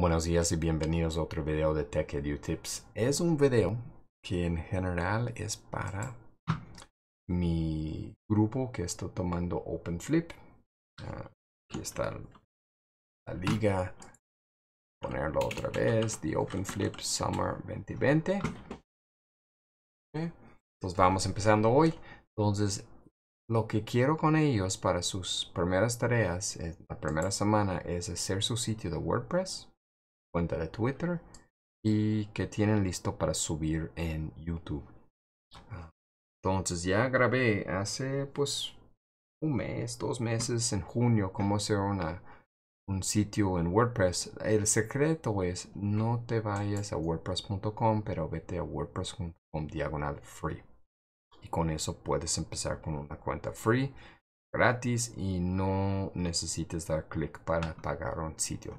Buenos días y bienvenidos a otro video de Tech Edu Tips. Es un video que en general es para mi grupo que está tomando OpenFlip. Ah, aquí está la liga. Ponerlo otra vez. The OpenFlip Summer 2020. Entonces pues vamos empezando hoy. Entonces lo que quiero con ellos para sus primeras tareas, eh, la primera semana, es hacer su sitio de WordPress cuenta de Twitter y que tienen listo para subir en YouTube. Entonces ya grabé hace pues un mes, dos meses en junio cómo hacer una, un sitio en WordPress. El secreto es no te vayas a wordpress.com, pero vete a wordpress.com diagonal free. Y con eso puedes empezar con una cuenta free, gratis y no necesites dar clic para pagar un sitio.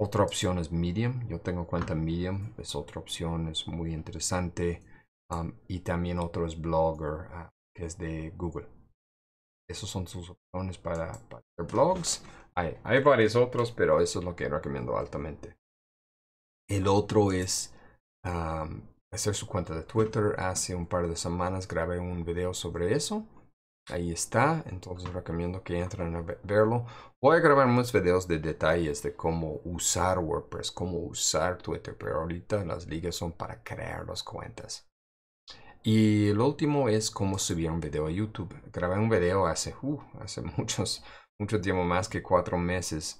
Otra opción es Medium. Yo tengo cuenta Medium. Es otra opción, es muy interesante. y también otro es Blogger, ah, que es de Google. Esos son sus opciones para, hacer blogs. Hay, hay, varios otros, pero eso es lo que recomiendo altamente. El otro es hacer su cuenta de Twitter. Hace un par de semanas grabé un video sobre eso. Ahí está, entonces recomiendo que entren a verlo. Voy a grabar más videos de detalles de cómo usar WordPress, cómo usar Twitter, pero ahorita las ligas son para crear las cuentas. Y lo último es cómo subir un video a YouTube. Grabé un video hace, uh, hace muchos, mucho tiempo, más que cuatro meses,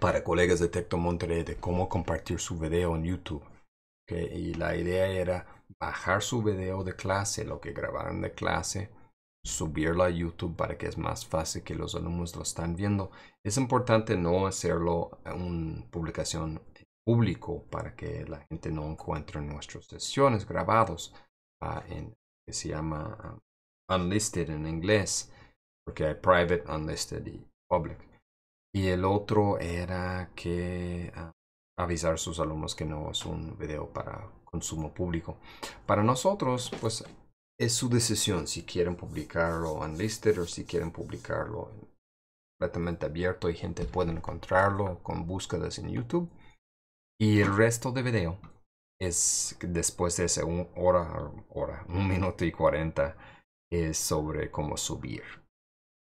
para colegas de Tecto Monterrey de cómo compartir su video en YouTube. Y la idea era bajar su video de clase, lo que grabaron de clase, subirlo a YouTube para que es más fácil que los alumnos lo están viendo. Es importante no hacerlo una publicación público para que la gente no encuentre nuestras sesiones grabados ah, que se llama ah, unlisted en inglés porque hay private, unlisted y public. Y el otro era que ah, avisar a sus alumnos que no es un video para consumo público. Para nosotros, pues es su decisión si quieren publicarlo en unlisted o si quieren publicarlo completamente abierto y gente puede encontrarlo con búsquedas en YouTube. Y el resto de video es después de esa hora, hora, un minuto y cuarenta, es sobre cómo subir.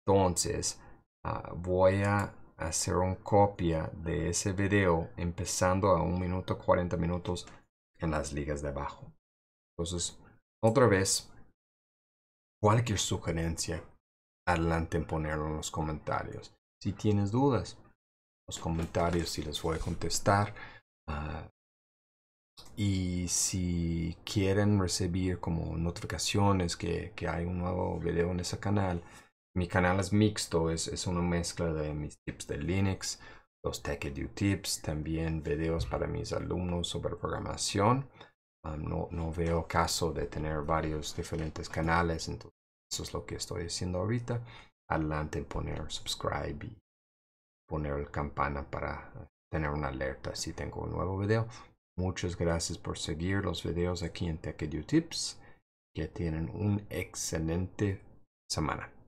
Entonces, ah, voy a hacer una copia de ese video empezando a un minuto 40 minutos en las ligas de abajo. Entonces, otra vez, cualquier sugerencia, adelante en ponerlo en los comentarios. Si tienes dudas, los comentarios si les voy a contestar. Ah, y si quieren recibir como notificaciones que, que hay un nuevo video en ese canal, mi canal es mixto, es, una mezcla de mis tips de Linux, los Edu tips, también videos para mis alumnos sobre programación. Ah, no, no, veo caso de tener varios diferentes canales, entonces eso es lo que estoy haciendo ahorita. Adelante poner subscribe y poner la campana para tener una alerta si tengo un nuevo video. Muchas gracias por seguir los videos aquí en TechEdu Tips. Que tienen un excelente semana.